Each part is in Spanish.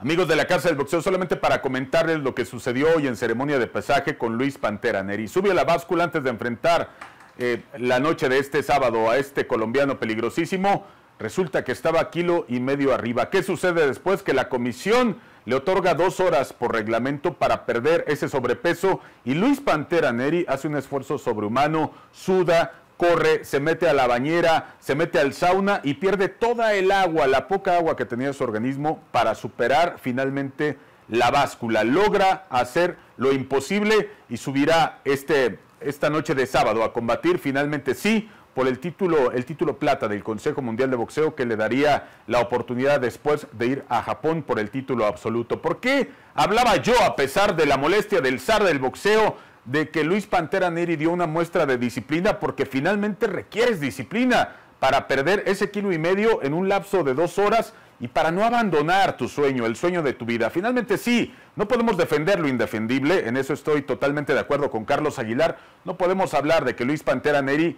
Amigos de la Casa del Boxeo, solamente para comentarles lo que sucedió hoy en ceremonia de pesaje con Luis Pantera Neri. Subió a la báscula antes de enfrentar eh, la noche de este sábado a este colombiano peligrosísimo. Resulta que estaba kilo y medio arriba. ¿Qué sucede después? Que la comisión le otorga dos horas por reglamento para perder ese sobrepeso y Luis Pantera Neri hace un esfuerzo sobrehumano, suda, corre, se mete a la bañera, se mete al sauna y pierde toda el agua, la poca agua que tenía su organismo para superar finalmente la báscula. Logra hacer lo imposible y subirá este, esta noche de sábado a combatir finalmente sí por el título, el título plata del Consejo Mundial de Boxeo que le daría la oportunidad después de ir a Japón por el título absoluto. ¿Por qué hablaba yo a pesar de la molestia del zar del boxeo? de que Luis Pantera Neri dio una muestra de disciplina porque finalmente requieres disciplina para perder ese kilo y medio en un lapso de dos horas y para no abandonar tu sueño, el sueño de tu vida. Finalmente sí, no podemos defender lo indefendible, en eso estoy totalmente de acuerdo con Carlos Aguilar, no podemos hablar de que Luis Pantera Neri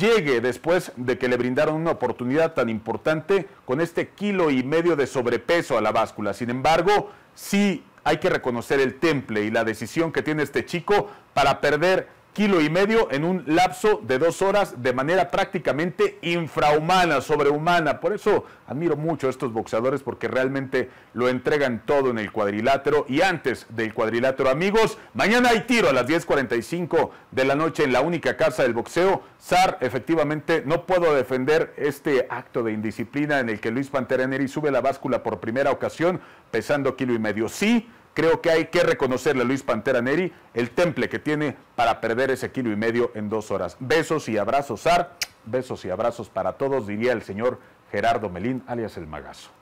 llegue después de que le brindaron una oportunidad tan importante con este kilo y medio de sobrepeso a la báscula. Sin embargo, sí hay que reconocer el temple y la decisión que tiene este chico para perder kilo y medio en un lapso de dos horas de manera prácticamente infrahumana, sobrehumana. Por eso admiro mucho a estos boxeadores porque realmente lo entregan todo en el cuadrilátero y antes del cuadrilátero. Amigos, mañana hay tiro a las 10.45 de la noche en la única casa del boxeo. SAR, efectivamente, no puedo defender este acto de indisciplina en el que Luis Panteraneri sube la báscula por primera ocasión pesando kilo y medio. Sí, creo que hay que reconocerle a Luis Pantera Neri el temple que tiene para perder ese kilo y medio en dos horas. Besos y abrazos, Sar. Besos y abrazos para todos, diría el señor Gerardo Melín, alias el Magazo.